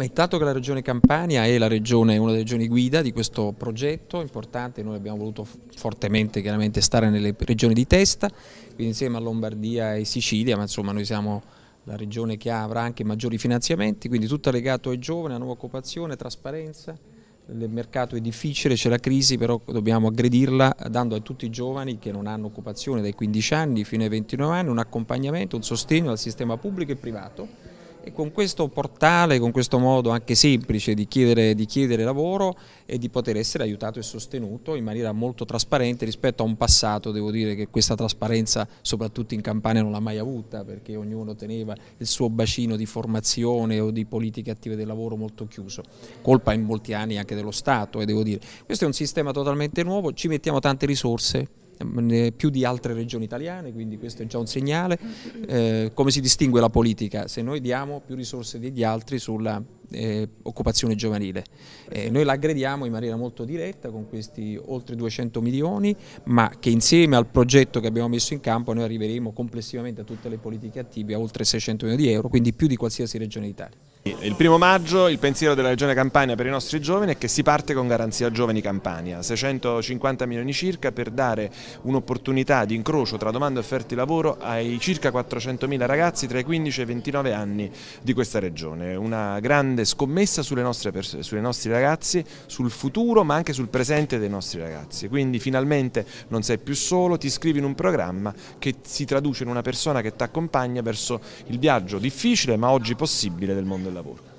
Ma intanto che la Regione Campania è regione, una delle regioni guida di questo progetto importante, noi abbiamo voluto fortemente chiaramente stare nelle regioni di testa, quindi insieme a Lombardia e Sicilia, ma insomma noi siamo la regione che avrà anche maggiori finanziamenti, quindi tutto legato ai giovani, alla nuova occupazione, trasparenza. Il mercato è difficile, c'è la crisi, però dobbiamo aggredirla dando a tutti i giovani che non hanno occupazione dai 15 anni fino ai 29 anni un accompagnamento, un sostegno al sistema pubblico e privato e con questo portale, con questo modo anche semplice di chiedere, di chiedere, lavoro e di poter essere aiutato e sostenuto in maniera molto trasparente rispetto a un passato, devo dire che questa trasparenza soprattutto in Campania non l'ha mai avuta perché ognuno teneva il suo bacino di formazione o di politiche attive del lavoro molto chiuso, colpa in molti anni anche dello Stato e eh, devo dire, questo è un sistema totalmente nuovo, ci mettiamo tante risorse, Ehm, più di altre regioni italiane, quindi questo è già un segnale. Eh, come si distingue la politica? Se noi diamo più risorse degli altri sulla eh, occupazione giovanile. Eh, noi l'aggrediamo in maniera molto diretta con questi oltre 200 milioni, ma che insieme al progetto che abbiamo messo in campo noi arriveremo complessivamente a tutte le politiche attive a oltre 600 milioni di euro, quindi più di qualsiasi regione d'Italia. Il primo maggio il pensiero della Regione Campania per i nostri giovani è che si parte con Garanzia Giovani Campania, 650 milioni circa per dare un'opportunità di incrocio tra domanda e offerta di lavoro ai circa 400 mila ragazzi tra i 15 e i 29 anni di questa regione. Una grande grande scommessa sulle nostre persone, sui nostri ragazzi, sul futuro ma anche sul presente dei nostri ragazzi. Quindi finalmente non sei più solo, ti iscrivi in un programma che si traduce in una persona che ti accompagna verso il viaggio difficile ma oggi possibile del mondo del lavoro.